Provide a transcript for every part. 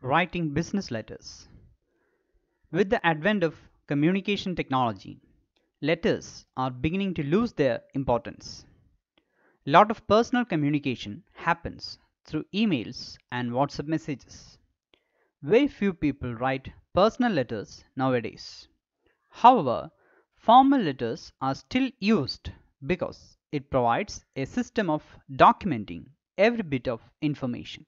writing business letters. With the advent of communication technology, letters are beginning to lose their importance. A lot of personal communication happens through emails and WhatsApp messages. Very few people write personal letters nowadays. However, formal letters are still used because it provides a system of documenting every bit of information.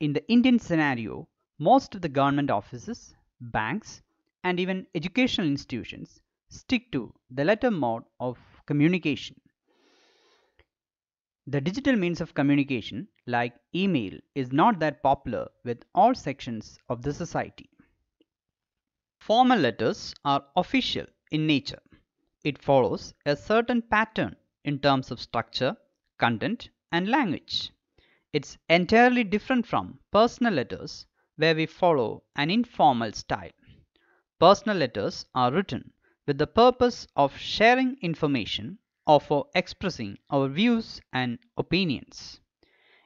In the Indian scenario, most of the government offices, banks, and even educational institutions stick to the letter mode of communication. The digital means of communication, like email, is not that popular with all sections of the society. Formal letters are official in nature. It follows a certain pattern in terms of structure, content, and language. It's entirely different from personal letters where we follow an informal style. Personal letters are written with the purpose of sharing information or for expressing our views and opinions.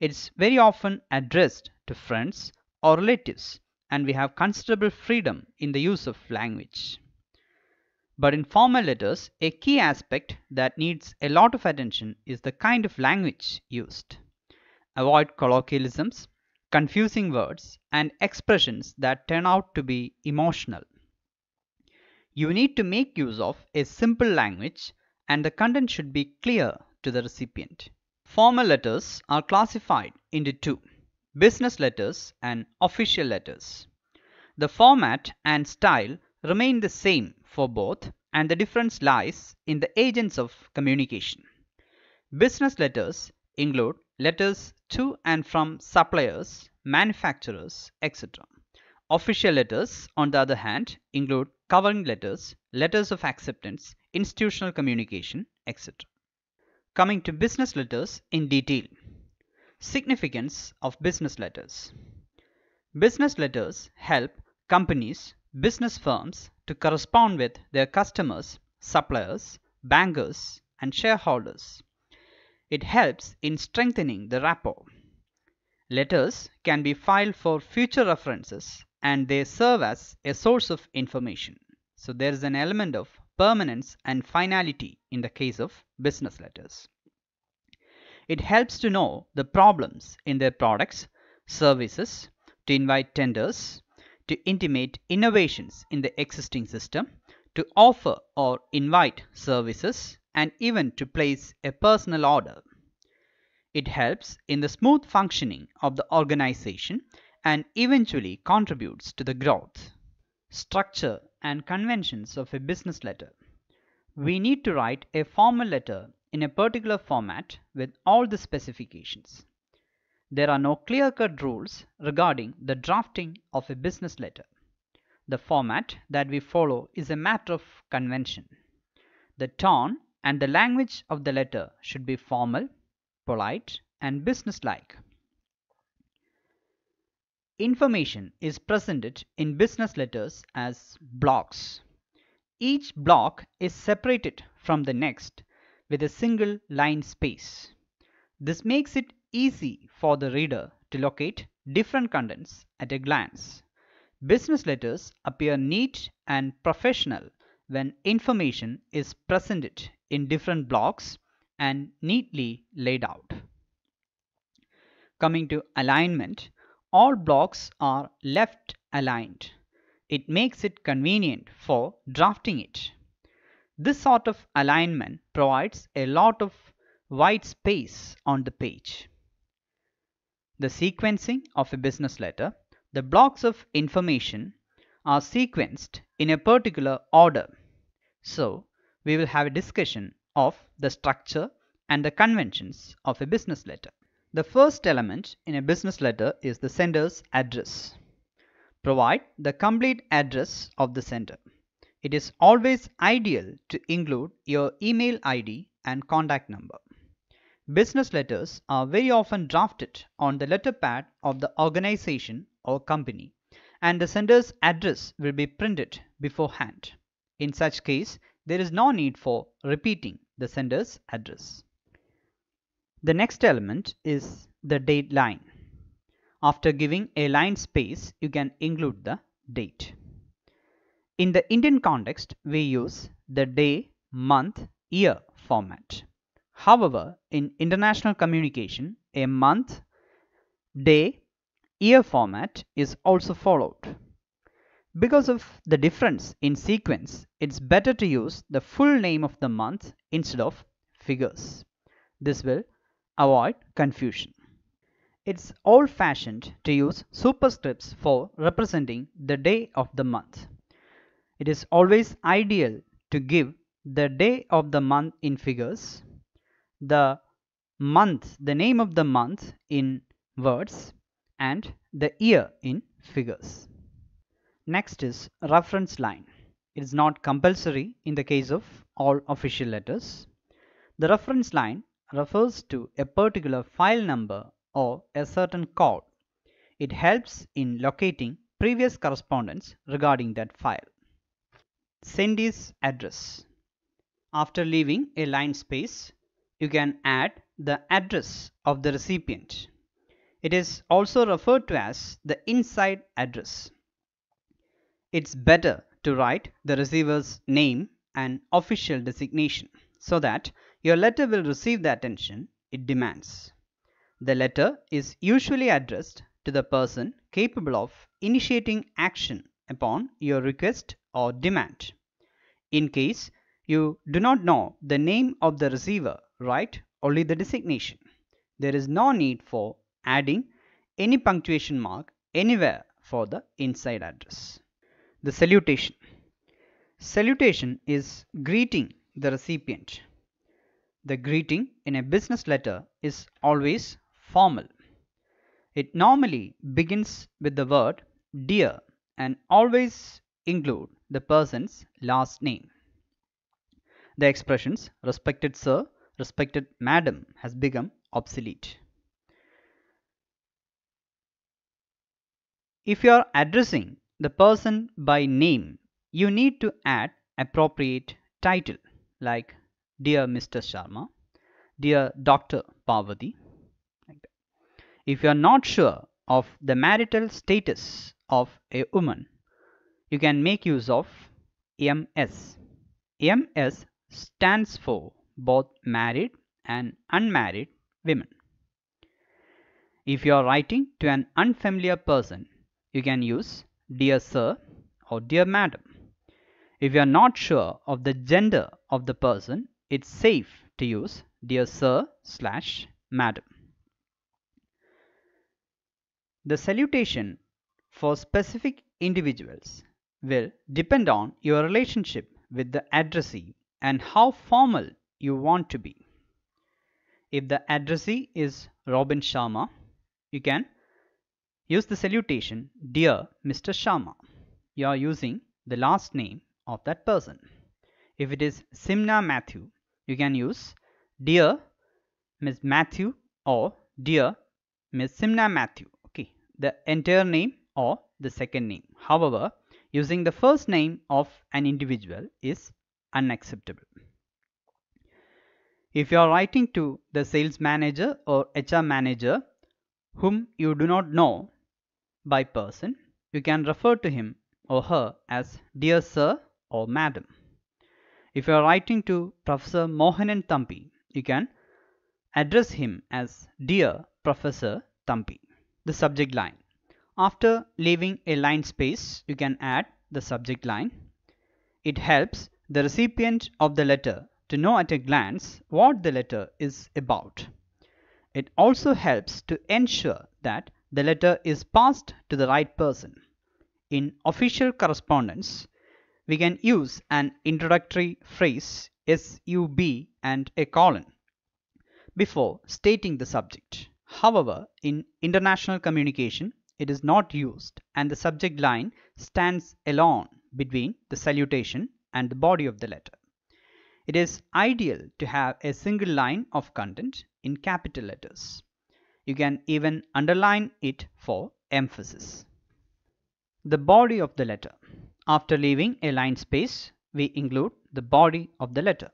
It's very often addressed to friends or relatives and we have considerable freedom in the use of language. But in formal letters, a key aspect that needs a lot of attention is the kind of language used avoid colloquialisms, confusing words, and expressions that turn out to be emotional. You need to make use of a simple language and the content should be clear to the recipient. Formal letters are classified into two, business letters and official letters. The format and style remain the same for both and the difference lies in the agents of communication. Business letters include letters to and from suppliers, manufacturers, etc. Official letters, on the other hand, include covering letters, letters of acceptance, institutional communication, etc. Coming to business letters in detail. Significance of business letters. Business letters help companies, business firms to correspond with their customers, suppliers, bankers, and shareholders. It helps in strengthening the rapport. Letters can be filed for future references and they serve as a source of information. So there is an element of permanence and finality in the case of business letters. It helps to know the problems in their products, services, to invite tenders, to intimate innovations in the existing system, to offer or invite services, and even to place a personal order. It helps in the smooth functioning of the organization and eventually contributes to the growth. Structure and conventions of a business letter. We need to write a formal letter in a particular format with all the specifications. There are no clear-cut rules regarding the drafting of a business letter. The format that we follow is a matter of convention. The tone and the language of the letter should be formal, polite and businesslike. Information is presented in business letters as blocks. Each block is separated from the next with a single line space. This makes it easy for the reader to locate different contents at a glance. Business letters appear neat and professional when information is presented in different blocks and neatly laid out. Coming to alignment, all blocks are left aligned. It makes it convenient for drafting it. This sort of alignment provides a lot of white space on the page. The sequencing of a business letter, the blocks of information are sequenced in a particular order. So we will have a discussion of the structure and the conventions of a business letter. The first element in a business letter is the sender's address. Provide the complete address of the sender. It is always ideal to include your email ID and contact number. Business letters are very often drafted on the letter pad of the organization or company and the sender's address will be printed beforehand. In such case, there is no need for repeating the sender's address. The next element is the date line. After giving a line space, you can include the date. In the Indian context, we use the day, month, year format. However, in international communication, a month, day, year format is also followed. Because of the difference in sequence, it's better to use the full name of the month instead of figures. This will avoid confusion. It's old-fashioned to use superscripts for representing the day of the month. It is always ideal to give the day of the month in figures, the month, the name of the month in words, and the year in figures. Next is reference line. It is not compulsory in the case of all official letters. The reference line refers to a particular file number or a certain code. It helps in locating previous correspondence regarding that file. Sendee's address. After leaving a line space, you can add the address of the recipient. It is also referred to as the inside address it's better to write the receiver's name and official designation so that your letter will receive the attention it demands. The letter is usually addressed to the person capable of initiating action upon your request or demand. In case you do not know the name of the receiver, write only the designation. There is no need for adding any punctuation mark anywhere for the inside address the salutation salutation is greeting the recipient the greeting in a business letter is always formal it normally begins with the word dear and always include the person's last name the expressions respected sir respected madam has become obsolete if you are addressing the person by name, you need to add appropriate title like Dear Mr. Sharma, Dear Dr. Parvati. Like if you are not sure of the marital status of a woman, you can make use of MS. MS stands for both married and unmarried women. If you are writing to an unfamiliar person, you can use dear sir or dear madam. If you are not sure of the gender of the person, it's safe to use dear sir slash madam. The salutation for specific individuals will depend on your relationship with the addressee and how formal you want to be. If the addressee is Robin Sharma, you can Use the salutation Dear Mr. Sharma. You are using the last name of that person. If it is Simna Matthew, you can use Dear Miss Matthew or Dear Miss Simna Matthew. Okay, the entire name or the second name. However, using the first name of an individual is unacceptable. If you are writing to the sales manager or HR manager whom you do not know, by person, you can refer to him or her as Dear Sir or Madam. If you are writing to Professor Mohanan Thampi, you can address him as Dear Professor Thampi. The subject line. After leaving a line space, you can add the subject line. It helps the recipient of the letter to know at a glance what the letter is about. It also helps to ensure that the letter is passed to the right person. In official correspondence, we can use an introductory phrase SUB and a colon before stating the subject. However, in international communication, it is not used and the subject line stands alone between the salutation and the body of the letter. It is ideal to have a single line of content in capital letters. You can even underline it for emphasis. The body of the letter. After leaving a line space, we include the body of the letter.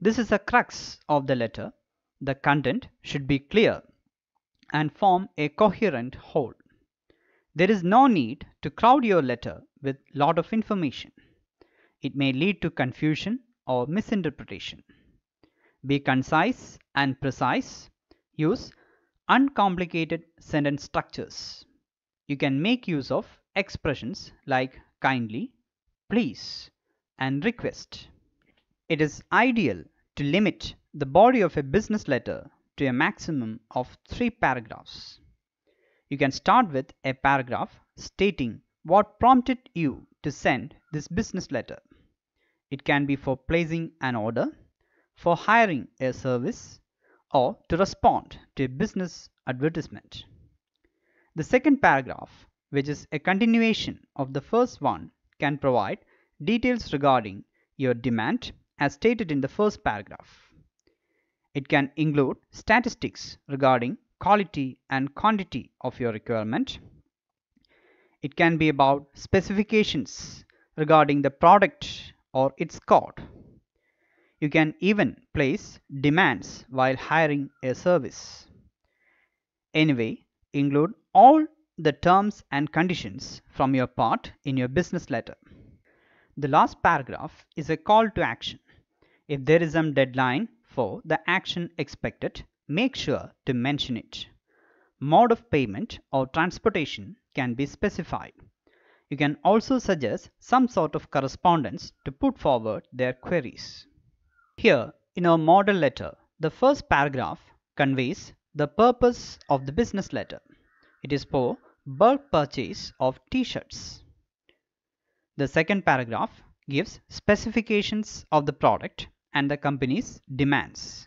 This is the crux of the letter. The content should be clear and form a coherent whole. There is no need to crowd your letter with lot of information. It may lead to confusion or misinterpretation. Be concise and precise. Use uncomplicated sentence structures. You can make use of expressions like kindly, please and request. It is ideal to limit the body of a business letter to a maximum of three paragraphs. You can start with a paragraph stating what prompted you to send this business letter. It can be for placing an order, for hiring a service, or to respond to a business advertisement. The second paragraph, which is a continuation of the first one, can provide details regarding your demand as stated in the first paragraph. It can include statistics regarding quality and quantity of your requirement. It can be about specifications regarding the product or its code you can even place demands while hiring a service. Anyway, include all the terms and conditions from your part in your business letter. The last paragraph is a call to action. If there is some deadline for the action expected, make sure to mention it. Mode of payment or transportation can be specified. You can also suggest some sort of correspondence to put forward their queries. Here, in our model letter, the first paragraph conveys the purpose of the business letter. It is for bulk purchase of t-shirts. The second paragraph gives specifications of the product and the company's demands.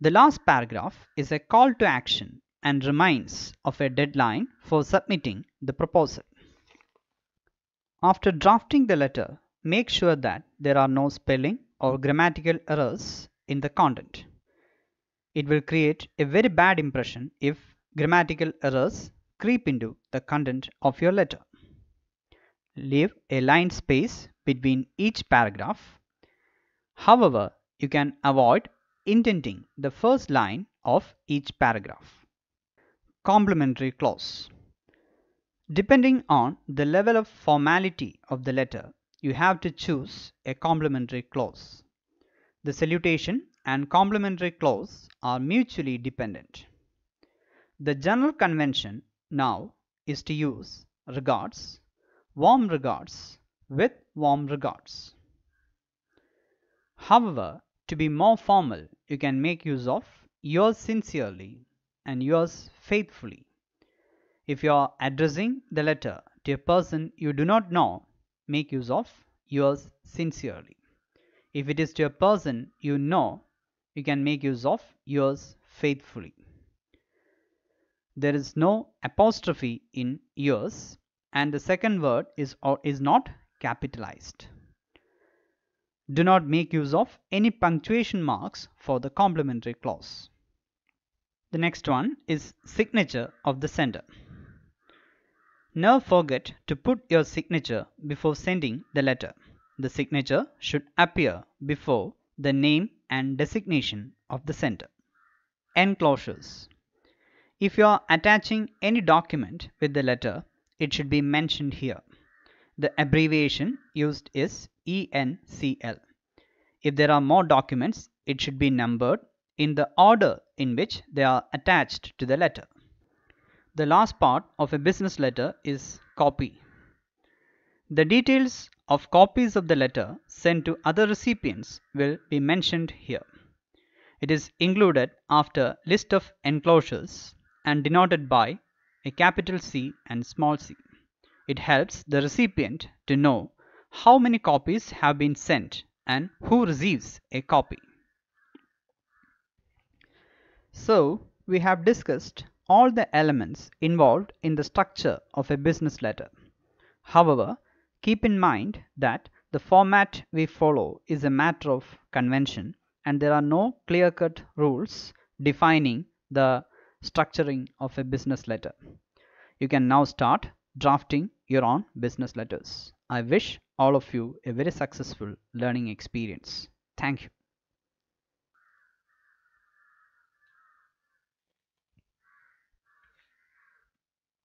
The last paragraph is a call to action and reminds of a deadline for submitting the proposal. After drafting the letter, make sure that there are no spelling, or grammatical errors in the content. It will create a very bad impression if grammatical errors creep into the content of your letter. Leave a line space between each paragraph. However, you can avoid indenting the first line of each paragraph. Complementary clause. Depending on the level of formality of the letter, you have to choose a complementary clause. The salutation and complementary clause are mutually dependent. The general convention now is to use regards, warm regards with warm regards. However, to be more formal, you can make use of yours sincerely and yours faithfully. If you are addressing the letter to a person you do not know, make use of yours sincerely. If it is to a person you know, you can make use of yours faithfully. There is no apostrophe in yours and the second word is or is not capitalized. Do not make use of any punctuation marks for the complementary clause. The next one is signature of the sender. Never forget to put your signature before sending the letter. The signature should appear before the name and designation of the sender. Enclosures If you are attaching any document with the letter, it should be mentioned here. The abbreviation used is ENCL. If there are more documents, it should be numbered in the order in which they are attached to the letter the last part of a business letter is copy. The details of copies of the letter sent to other recipients will be mentioned here. It is included after list of enclosures and denoted by a capital C and small c. It helps the recipient to know how many copies have been sent and who receives a copy. So we have discussed all the elements involved in the structure of a business letter. However, keep in mind that the format we follow is a matter of convention and there are no clear-cut rules defining the structuring of a business letter. You can now start drafting your own business letters. I wish all of you a very successful learning experience. Thank you.